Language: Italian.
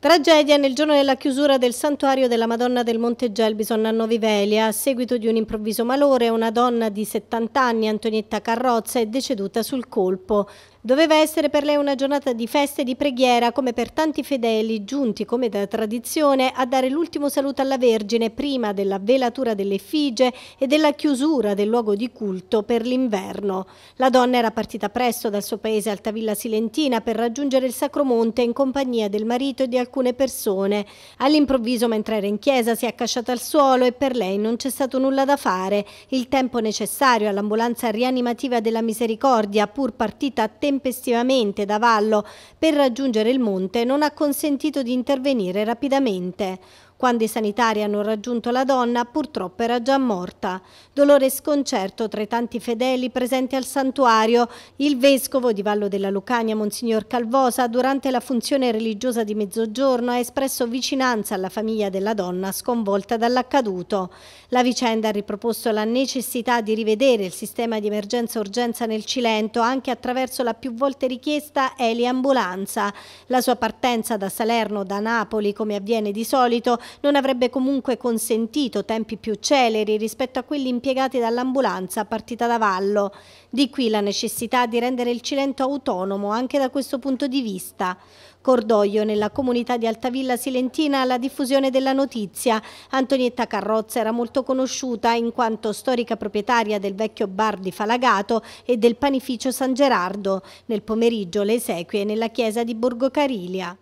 Tragedia nel giorno della chiusura del santuario della Madonna del Monte Gelbison a Novivelia. A seguito di un improvviso malore, una donna di 70 anni, Antonietta Carrozza, è deceduta sul colpo. Doveva essere per lei una giornata di festa e di preghiera, come per tanti fedeli, giunti come da tradizione a dare l'ultimo saluto alla Vergine prima della velatura dell'effigie e della chiusura del luogo di culto per l'inverno. La donna era partita presto dal suo paese Altavilla Silentina per raggiungere il Sacro Monte in compagnia del marito e di alcuni alcune persone. All'improvviso, mentre era in chiesa, si è accasciata al suolo e per lei non c'è stato nulla da fare. Il tempo necessario all'ambulanza rianimativa della Misericordia, pur partita tempestivamente da Vallo per raggiungere il monte, non ha consentito di intervenire rapidamente. Quando i sanitari hanno raggiunto la donna, purtroppo era già morta. Dolore e sconcerto tra i tanti fedeli presenti al santuario. Il vescovo di Vallo della Lucania, Monsignor Calvosa, durante la funzione religiosa di mezzogiorno ha espresso vicinanza alla famiglia della donna sconvolta dall'accaduto. La vicenda ha riproposto la necessità di rivedere il sistema di emergenza-urgenza nel Cilento anche attraverso la più volte richiesta eliambulanza. La sua partenza da Salerno, da Napoli, come avviene di solito, non avrebbe comunque consentito tempi più celeri rispetto a quelli impiegati dall'ambulanza partita da Vallo. Di qui la necessità di rendere il Cilento autonomo anche da questo punto di vista. Cordoglio nella comunità di Altavilla Silentina alla diffusione della notizia. Antonietta Carrozza era molto conosciuta in quanto storica proprietaria del vecchio bar di Falagato e del panificio San Gerardo. Nel pomeriggio le esequie nella chiesa di Borgo Carilia.